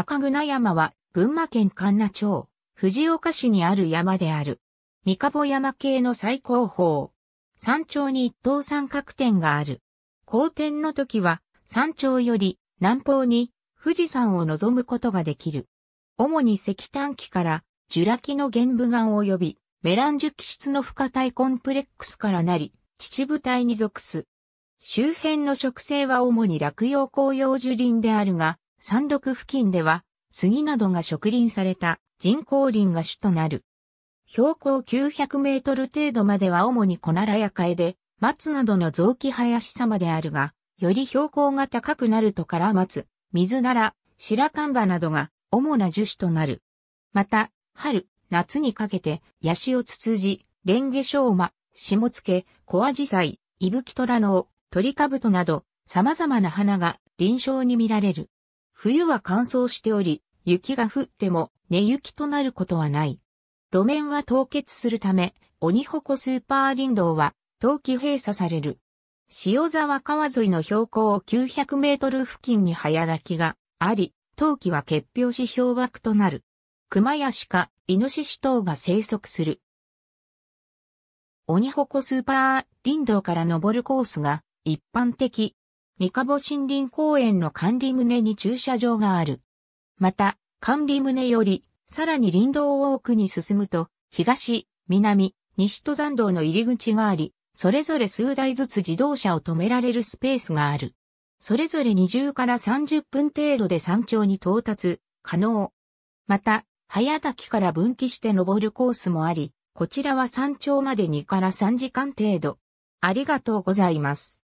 赤具山は群馬県神奈町、藤岡市にある山である。三籠山系の最高峰。山頂に一等三角点がある。好天の時は山頂より南方に富士山を望むことができる。主に石炭機からジュラ紀の玄武岩及びメランジュ気質の不可体コンプレックスからなり、秩父帯に属す。周辺の植生は主に落葉紅葉樹林であるが、山麓付近では、杉などが植林された人工林が主となる。標高900メートル程度までは主に小ならやカエデ、松などの雑木林様であるが、より標高が高くなるとから松、水なら、白看板などが主な樹種となる。また、春、夏にかけて、ヤシオツツジ、レンゲショウマ、シモツケ、コアジサイ、イブキトラノオ、トリカブトなど、様々な花が臨床に見られる。冬は乾燥しており、雪が降っても寝雪となることはない。路面は凍結するため、鬼鉾スーパー林道は、冬季閉鎖される。塩沢川沿いの標高900メートル付近に早炊きがあり、冬季は結氷し氷瀑となる。熊や鹿、イノシシ等が生息する。鬼鉾スーパー林道から登るコースが一般的三ヶ森林公園の管理棟に駐車場がある。また、管理棟より、さらに林道を奥に進むと、東、南、西登山道の入り口があり、それぞれ数台ずつ自動車を止められるスペースがある。それぞれ20から30分程度で山頂に到達、可能。また、早滝から分岐して登るコースもあり、こちらは山頂まで2から3時間程度。ありがとうございます。